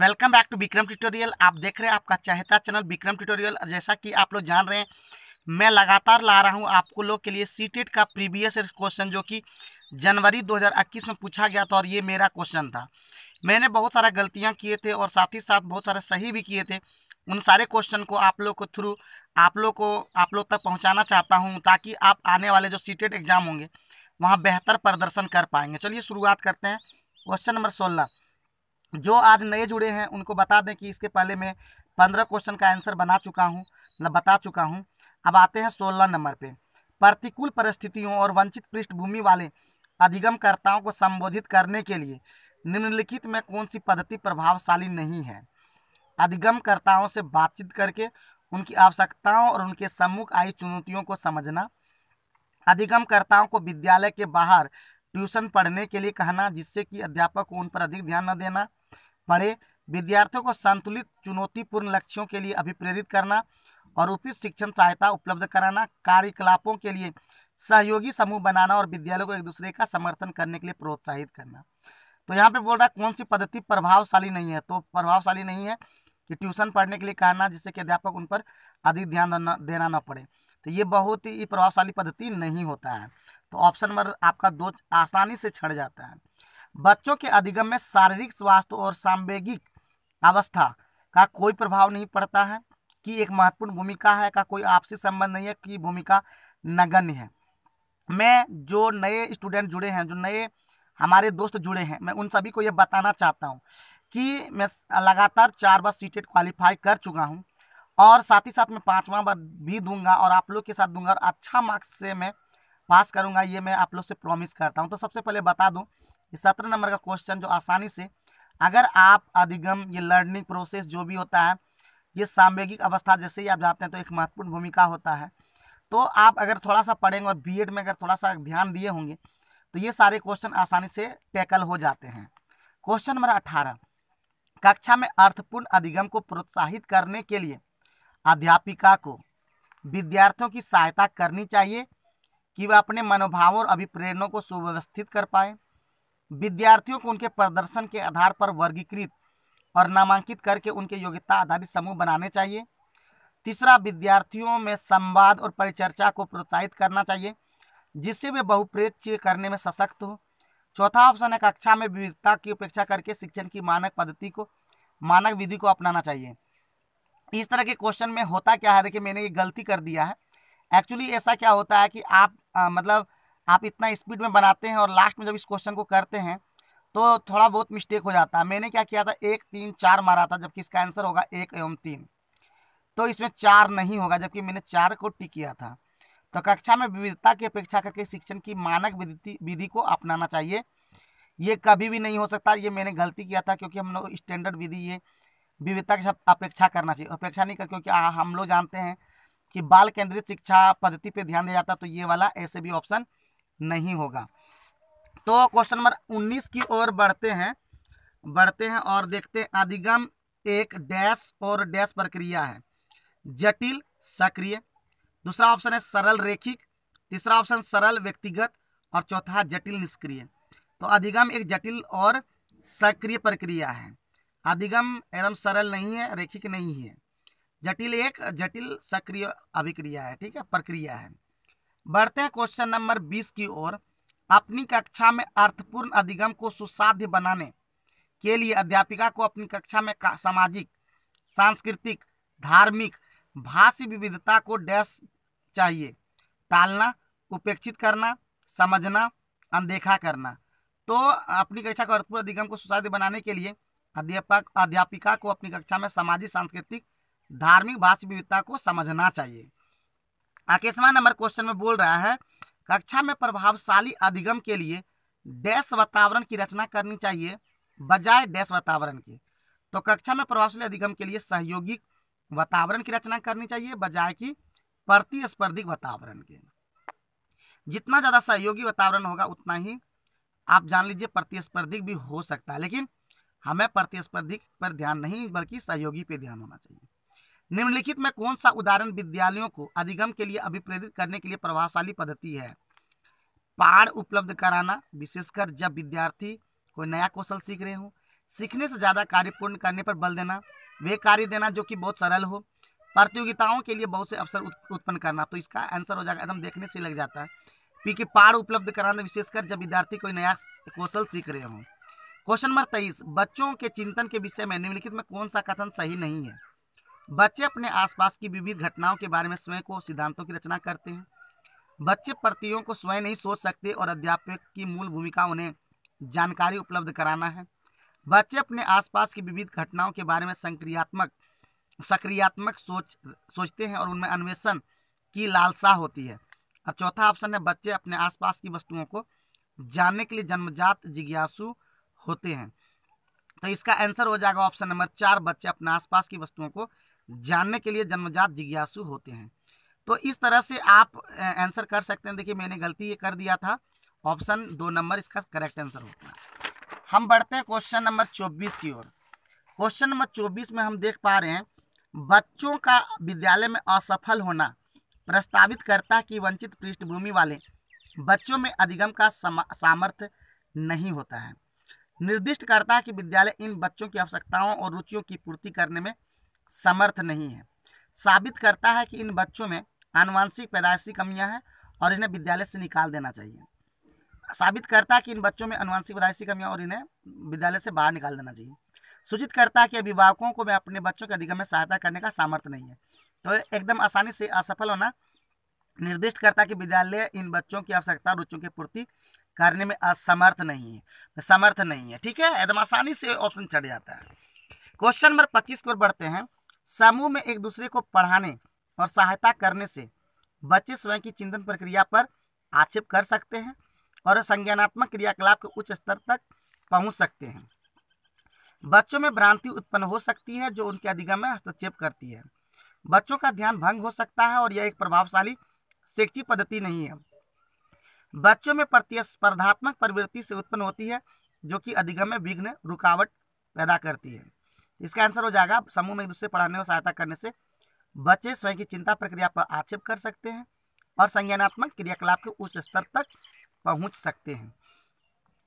welcome back to Vikram tutorial आप देख रहे हैं आपका चाहता चैनल विक्रम ट्यूटोरियल जैसा कि आप लोग जान रहे हैं मैं लगातार ला रहा हूं आपको लोग के लिए सी e का प्रीवियस क्वेश्चन जो कि जनवरी 2021 में पूछा गया था और ये मेरा क्वेश्चन था मैंने बहुत सारा गलतियां किए थे और साथ ही साथ बहुत सारे सही भी किए थे उन सारे क्वेश्चन को आप लोग को थ्रू आप लोग को आप लोग तक पहुँचाना चाहता हूँ ताकि आप आने वाले जो सी एग्ज़ाम e होंगे वहाँ बेहतर प्रदर्शन कर पाएंगे चलिए शुरुआत करते हैं क्वेश्चन नंबर सोलह जो आज नए जुड़े हैं उनको बता दें कि इसके पहले मैं पंद्रह क्वेश्चन का आंसर बना चुका हूँ मतलब बता चुका हूँ अब आते हैं सोलह नंबर पे प्रतिकूल परिस्थितियों और वंचित पृष्ठभूमि वाले अधिगमकर्ताओं को संबोधित करने के लिए निम्नलिखित में कौन सी पद्धति प्रभावशाली नहीं है अधिगमकर्ताओं से बातचीत करके उनकी आवश्यकताओं और उनके सम्मुख आई चुनौतियों को समझना अधिगमकर्ताओं को विद्यालय के बाहर ट्यूशन पढ़ने के लिए कहना जिससे कि अध्यापक को उन पर अधिक ध्यान न देना पढ़े विद्यार्थियों को संतुलित चुनौतीपूर्ण लक्ष्यों के लिए अभिप्रेरित करना और उपयुक्त शिक्षण सहायता उपलब्ध कराना कार्यकलापों के लिए सहयोगी समूह बनाना और विद्यालयों को एक दूसरे का समर्थन करने के लिए प्रोत्साहित करना तो यहाँ पे बोल रहा है कौन सी पद्धति प्रभावशाली नहीं है तो प्रभावशाली नहीं है कि ट्यूशन पढ़ने के लिए कहना जिससे कि अध्यापक उन पर अधिक ध्यान देना न पड़े तो ये बहुत ही प्रभावशाली पद्धति नहीं होता है तो ऑप्शन नंबर आपका दो आसानी से छड़ जाता है बच्चों के अधिगम में शारीरिक स्वास्थ्य और सांवेगिक अवस्था का कोई प्रभाव नहीं पड़ता है कि एक महत्वपूर्ण भूमिका है का कोई आपसी संबंध नहीं है कि भूमिका नगण्य है मैं जो नए स्टूडेंट जुड़े हैं जो नए हमारे दोस्त जुड़े हैं मैं उन सभी को ये बताना चाहता हूँ कि मैं लगातार चार बार सीटेट क्वालिफाई e कर चुका हूँ और साथ ही साथ मैं पाँचवा बार भी दूंगा और आप लोग के साथ दूंगा और अच्छा मार्क्स से मैं पास करूँगा ये मैं आप लोग से प्रॉमिस करता हूँ तो सबसे पहले बता दूँ सत्रह नंबर का क्वेश्चन जो आसानी से अगर आप अधिगम ये लर्निंग प्रोसेस जो भी होता है ये सामवेगिक अवस्था जैसे ही आप जाते हैं तो एक महत्वपूर्ण भूमिका होता है तो आप अगर थोड़ा सा पढ़ेंगे और बीएड में अगर थोड़ा सा ध्यान दिए होंगे तो ये सारे क्वेश्चन आसानी से टैकल हो जाते हैं क्वेश्चन नंबर अठारह कक्षा में अर्थपूर्ण अधिगम को प्रोत्साहित करने के लिए अध्यापिका को विद्यार्थियों की सहायता करनी चाहिए कि वह अपने मनोभावों और अभिप्रेरणों को सुव्यवस्थित कर पाएँ विद्यार्थियों को उनके प्रदर्शन के आधार पर वर्गीकृत और नामांकित करके उनके योग्यता आधारित समूह बनाने चाहिए तीसरा विद्यार्थियों में संवाद और परिचर्चा को प्रोत्साहित करना चाहिए जिससे वे बहुप्रेत करने में सशक्त हो चौथा ऑप्शन है कक्षा में विविधता की उपेक्षा करके शिक्षण की मानक पद्धति को मानक विधि को अपनाना चाहिए इस तरह के क्वेश्चन में होता क्या है देखिए मैंने ये गलती कर दिया है एक्चुअली ऐसा क्या होता है कि आप आ, मतलब आप इतना स्पीड में बनाते हैं और लास्ट में जब इस क्वेश्चन को करते हैं तो थोड़ा बहुत मिस्टेक हो जाता है मैंने क्या किया था एक तीन चार मारा था जबकि इसका आंसर होगा एक एवं तीन तो इसमें चार नहीं होगा जबकि मैंने चार को टिक किया था तो कक्षा में विविधता की अपेक्षा करके शिक्षण की मानक विधि को अपनाना चाहिए ये कभी भी नहीं हो सकता ये मैंने गलती किया था क्योंकि हम लोग स्टैंडर्ड विधि ये विविधता की अपेक्षा करना चाहिए अपेक्षा नहीं कर क्योंकि हम लोग जानते हैं कि बाल केंद्रित शिक्षा पद्धति पे ध्यान दिया जाता तो ये वाला ऐसे भी ऑप्शन नहीं होगा तो क्वेश्चन नंबर उन्नीस की ओर बढ़ते हैं बढ़ते हैं और देखते हैं अधिगम एक डैश और डैश प्रक्रिया है जटिल सक्रिय दूसरा ऑप्शन है सरल रेखिक तीसरा ऑप्शन सरल व्यक्तिगत और चौथा जटिल निष्क्रिय तो अधिगम एक जटिल और सक्रिय प्रक्रिया है अधिगम एकदम सरल नहीं है रेखिक नहीं है जटिल एक जटिल सक्रिय अभिक्रिया है ठीक है प्रक्रिया है बढ़ते हैं क्वेश्चन नंबर बीस की ओर अपनी कक्षा में अर्थपूर्ण अधिगम को सुसाध्य बनाने के लिए अध्यापिका को अपनी कक्षा में सामाजिक सांस्कृतिक धार्मिक भाषी विविधता को डैश चाहिए टालना उपेक्षित करना समझना अनदेखा करना तो अपनी कक्षा का अर्थपूर्ण अधिगम को सुसाध्य बनाने के लिए अध्यापक अध्यापिका को अपनी कक्षा में सामाजिक सांस्कृतिक धार्मिक भाषी विविधता को समझना चाहिए आकेशवा नंबर क्वेश्चन में बोल रहा है कक्षा में प्रभावशाली अधिगम के लिए डैश वातावरण की रचना करनी चाहिए बजाय डैश वातावरण के तो कक्षा में प्रभावशाली अधिगम के लिए सहयोगी वातावरण की रचना करनी चाहिए बजाय की प्रतिस्पर्धिक वातावरण के जितना ज़्यादा सहयोगी वातावरण होगा उतना ही आप जान लीजिए प्रतिस्पर्धिक भी हो सकता है लेकिन हमें प्रतिस्पर्धिक पर ध्यान नहीं बल्कि सहयोगी पे ध्यान होना चाहिए निम्नलिखित में कौन सा उदाहरण विद्यालयों को अधिगम के लिए अभिप्रेरित करने के लिए प्रभावशाली पद्धति है पहाड़ उपलब्ध कराना विशेषकर जब विद्यार्थी कोई नया कौशल सीख रहे हो सीखने से ज़्यादा कार्य पूर्ण करने पर बल देना वे कार्य देना जो कि बहुत सरल हो प्रतियोगिताओं के लिए बहुत से अवसर उत्पन्न करना तो इसका आंसर हो जाएगा एकदम देखने से लग जाता है पी के उपलब्ध कराना विशेषकर जब विद्यार्थी कोई नया कौशल सीख रहे हों क्वेश्चन नंबर तेईस बच्चों के चिंतन के विषय में निम्नलिखित में कौन सा कथन सही नहीं है बच्चे अपने आसपास की विविध घटनाओं के बारे में स्वयं को सिद्धांतों की रचना करते हैं बच्चे प्रतियों को स्वयं नहीं सोच सकते और अध्यापक की मूल भूमिका उन्हें जानकारी उपलब्ध कराना है बच्चे अपने आसपास की विविध घटनाओं के बारे में संक्रियात्मक सक्रियात्मक सोच सोचते हैं और उनमें अन्वेषण की लालसा होती है और चौथा ऑप्शन है बच्चे अपने आसपास की वस्तुओं को जानने के लिए जन्मजात जिज्ञासु होते हैं तो इसका आंसर हो जाएगा ऑप्शन नंबर चार बच्चे अपने आसपास की वस्तुओं को जानने के लिए जन्मजात जिज्ञासु होते हैं तो इस तरह से आप आंसर कर सकते हैं देखिए मैंने गलती ये कर दिया था ऑप्शन दो नंबर इसका करेक्ट आंसर है हम बढ़ते हैं क्वेश्चन नंबर चौबीस की ओर क्वेश्चन नंबर चौबीस में हम देख पा रहे हैं बच्चों का विद्यालय में असफल होना प्रस्तावित करता कि वंचित पृष्ठभूमि वाले बच्चों में अधिगम का सामर्थ्य नहीं होता है निर्दिष्ट करता है कि विद्यालय इन बच्चों की आवश्यकताओं और रुचियों की पूर्ति करने में समर्थ नहीं है साबित करता है कि इन बच्चों में आनुवंशिक पैदाइशी कमियां हैं और इन्हें विद्यालय से निकाल देना चाहिए साबित करता है कि इन बच्चों में अनुवंशिक पैदाइशी कमियां और इन्हें विद्यालय से बाहर निकाल देना चाहिए सूचित करता है कि अभिभावकों को मैं अपने बच्चों के अधिगम में सहायता करने का सामर्थ्य नहीं है तो एकदम आसानी से असफल होना निर्दिष्ट करता कि विद्यालय इन बच्चों की आवश्यकता रुचियों की पूर्ति करने में असमर्थ नहीं है समर्थ नहीं है ठीक है एकदम आसानी से ऑप्शन चढ़ जाता है क्वेश्चन नंबर पच्चीस को बढ़ते हैं समूह में एक दूसरे को पढ़ाने और सहायता करने से बच्चे स्वयं की चिंतन प्रक्रिया पर आक्षेप कर सकते हैं और संज्ञानात्मक क्रियाकलाप के उच्च स्तर तक पहुंच सकते हैं बच्चों में भ्रांति उत्पन्न हो सकती है जो उनके अधिगम में हस्तक्षेप करती है बच्चों का ध्यान भंग हो सकता है और यह एक प्रभावशाली शिक्षित पद्धति नहीं है बच्चों में प्रतिस्पर्धात्मक प्रवृत्ति से उत्पन्न होती है जो कि अधिगम में विघ्न रुकावट पैदा करती है इसका आंसर हो जाएगा समूह में एक दूसरे पढ़ाने और सहायता करने से बच्चे स्वयं की चिंता प्रक्रिया पर आक्षेप कर सकते हैं और संज्ञानात्मक क्रियाकलाप के उच्च स्तर तक पहुंच सकते हैं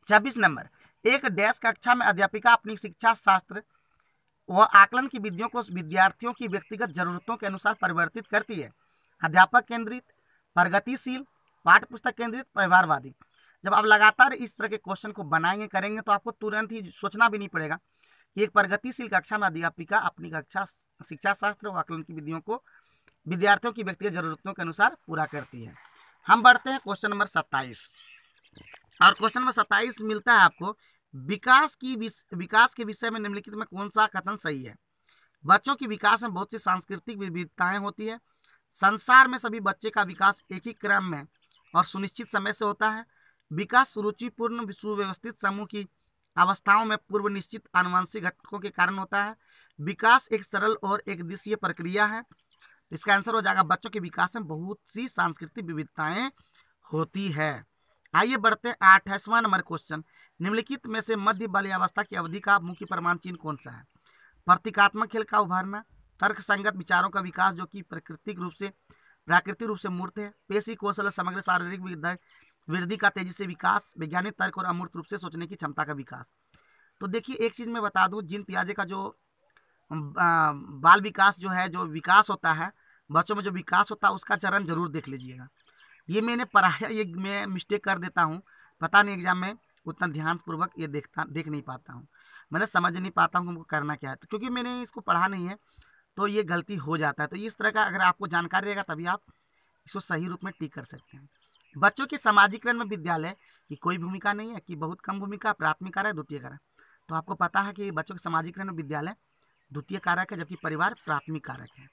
छब्बीस नंबर एक डैश कक्षा में अध्यापिका अपनी शिक्षा शास्त्र व आकलन की विधियों को विद्यार्थियों की व्यक्तिगत जरूरतों के अनुसार परिवर्तित करती है अध्यापक केंद्रित प्रगतिशील पाठ्यपुस्तक केंद्रित परिवारवादी जब आप लगातार इस तरह के क्वेश्चन को बनाएंगे करेंगे तो आपको तुरंत ही सोचना भी नहीं पड़ेगा एक प्रगतिशील कक्षा में अध्यापिका अपनी कक्षा शिक्षा शास्त्र व आकलन की विधियों को विद्यार्थियों की व्यक्तिगत जरूरतों के अनुसार पूरा करती है हम बढ़ते हैं क्वेश्चन नंबर सत्ताईस और क्वेश्चन नंबर सत्ताईस मिलता है आपको विकास की विकास के विषय में निम्नलिखित में कौन सा कथन सही है बच्चों के विकास में बहुत सी सांस्कृतिक विविधताएं होती है संसार में सभी बच्चे का विकास एक ही क्रम में और सुनिश्चित समय से होता है विकास रुचिपूर्ण सुव्यवस्थित समूह की अवस्थाओं में पूर्व निश्चित आनुवंशिक घटकों के कारण होता है विकास एक सरल और एक दिशीय प्रक्रिया है इसका आंसर हो जाएगा बच्चों के विकास में बहुत सी सांस्कृतिक विविधताएं होती है आइए बढ़ते हैं आठवां नंबर क्वेश्चन निम्नलिखित में से मध्य अवस्था की अवधि का मुख्य प्रमाण चिन्ह कौन सा है प्रतीकात्मक खेल का उभारना तर्क संगत विचारों का विकास जो कि प्राकृतिक रूप से प्राकृतिक रूप से मूर्त है पेशी कौशल समग्र शारीरिक विधायक वृद्धि का तेजी से विकास वैज्ञानिक तर्क और अमूर्त रूप से सोचने की क्षमता का विकास तो देखिए एक चीज़ मैं बता दूँ जिन पियाजे का जो बाल विकास जो है जो विकास होता है बच्चों में जो विकास होता है उसका चरण जरूर देख लीजिएगा ये मैंने पढ़ाया ये मैं मिस्टेक कर देता हूँ पता नहीं एग्जाम में उतना ध्यानपूर्वक ये देखता देख नहीं पाता हूँ मतलब समझ नहीं पाता हूँ हमको करना क्या है तो क्योंकि मैंने इसको पढ़ा नहीं है तो ये गलती हो जाता है तो इस तरह का अगर आपको जानकारी रहेगा तभी आप इसको सही रूप में टीक कर सकते हैं बच्चों के सामाजिकरण में विद्यालय की कोई भूमिका नहीं है कि बहुत कम भूमिका प्राथमिक कारक द्वितीय कारक तो आपको पता है कि बच्चों के सामाजिकरण में विद्यालय द्वितीय कारक है जबकि परिवार प्राथमिक कारक है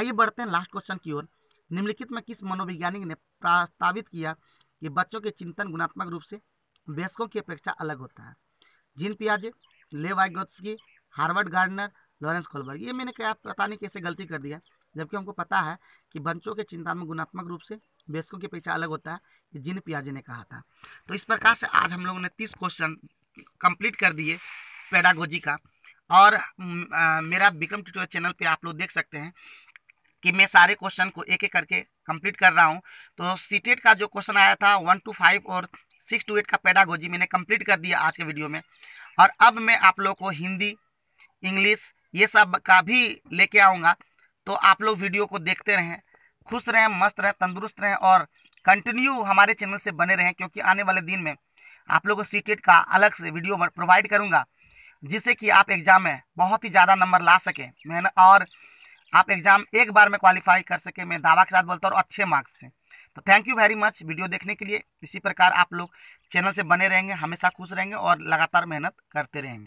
आइए बढ़ते हैं लास्ट क्वेश्चन की ओर निम्नलिखित में किस मनोवैज्ञानिक ने प्रस्तावित किया कि बच्चों के चिंतन गुणात्मक रूप से वयस्कों की अपेक्षा अलग होता है जिन पियाजे Lev Vygotsky Harvard Gardner Lawrence Kohlberg ये मैंने क्या पता नहीं कैसे गलती कर दिया जबकि हमको पता है कि बच्चों के चिंतात्मक गुणात्मक रूप से बेसकों की परीक्षा अलग होता है जिन पियाजे ने कहा था तो इस प्रकार से आज हम लोगों ने तीस क्वेश्चन कंप्लीट कर दिए पैडागोजी का और आ, मेरा विक्रम ट्यूटोरियल चैनल पे आप लोग देख सकते हैं कि मैं सारे क्वेश्चन को एक एक करके कंप्लीट कर रहा हूँ तो सीटेट का जो क्वेश्चन आया था वन टू फाइव और सिक्स टू एट का पैडागोजी मैंने कंप्लीट कर दिया आज के वीडियो में और अब मैं आप लोग को हिंदी इंग्लिश ये सब का भी लेके आऊँगा तो आप लोग वीडियो को देखते रहें खुश रहें मस्त रहें तंदुरुस्त रहें और कंटिन्यू हमारे चैनल से बने रहें क्योंकि आने वाले दिन में आप लोगों को सी का अलग से वीडियो प्रोवाइड करूँगा जिससे कि आप एग्ज़ाम में बहुत ही ज़्यादा नंबर ला सकें मेहनत और आप एग्ज़ाम एक बार में क्वालिफाई कर सके मैं दावा के साथ बोलता हूँ अच्छे मार्क्स से तो thank you very much video देखने के लिए इसी प्रकार आप लोग चैनल से बने रहेंगे हमेशा खुश रहेंगे और लगातार मेहनत करते रहेंगे